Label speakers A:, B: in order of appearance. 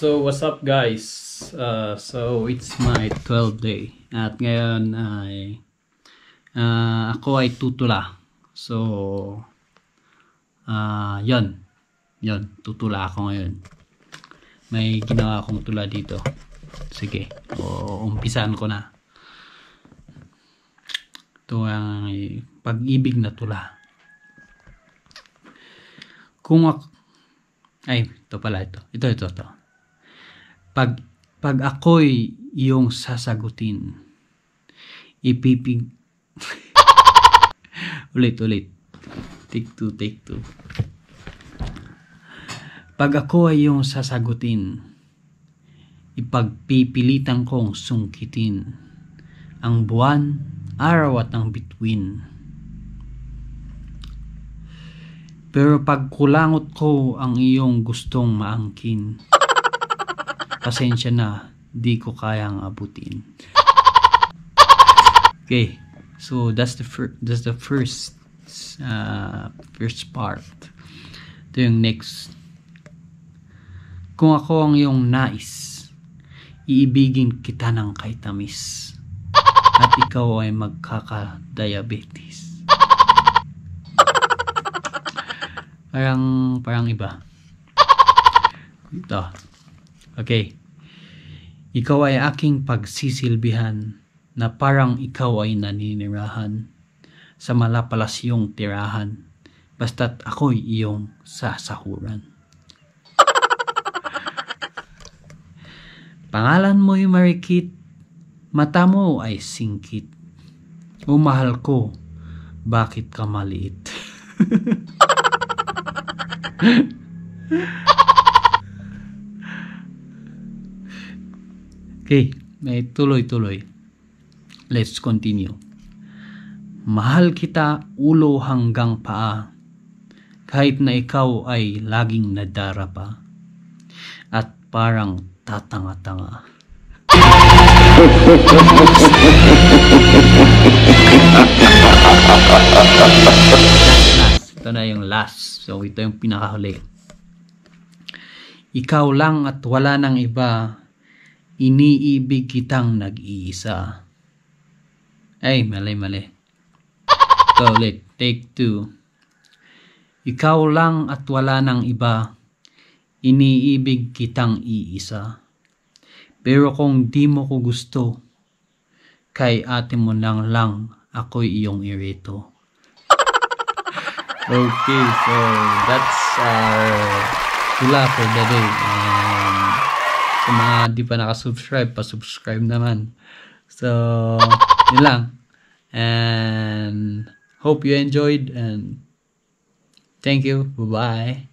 A: So what's up guys? Uh, so it's my 12th day at ngayon ay uh, ako ay tutula. So uh, yon yon tutula ako ngayon. May ginawa akong tula dito. Sige, o, umpisan ko na. Ito ang pag-ibig na tula. Kung ako, ay, ito pala ito. Ito, ito, ito. Pag, pag ako'y iyong sasagutin, ipipig... ulit, ulit. Take two, take two. Pag ako ay iyong sasagutin, ipagpipilitan kong sungkitin ang buwan, araw at ang bituin. Pero pag kulangot ko ang iyong gustong maangkin, pasensya na, di ko kayang abutin. Okay, so that's the first, that's the first, uh, first part. Ito yung next. Kung ako ang yung nice, iibigin kita ng kahit tamis at ikaw ay magkaka-diabetes. Parang, parang iba. Ito. Okay. Ikaw ay aking pagsisilbihan na parang ikaw ay naninirahan sa yung tirahan basta't ako'y iyong sasahuran. Pangalan mo'y marikit, mata mo ay singkit. O mahal ko, bakit ka maliit? Okay, may eh, tuloy-tuloy. Let's continue. Mahal kita ulo hanggang paa, kahit na ikaw ay laging nadarapa at parang tatanga-tanga. Ito na yung last. So, ito yung pinakahuli. Ikaw lang at wala nang iba Iniibig kitang nag-iisa. Ay, mali, mali. Ito ulit. Take two. Ikaw lang at wala ng iba. Iniibig kitang iisa. Pero kung di mo ko gusto, kay ate mo nang lang ako'y iyong irito. Okay, so that's our hula for the day. Uh, sa mga di pa nakasubscribe, pa-subscribe naman. So, yun lang. And hope you enjoyed and thank you. Bye-bye.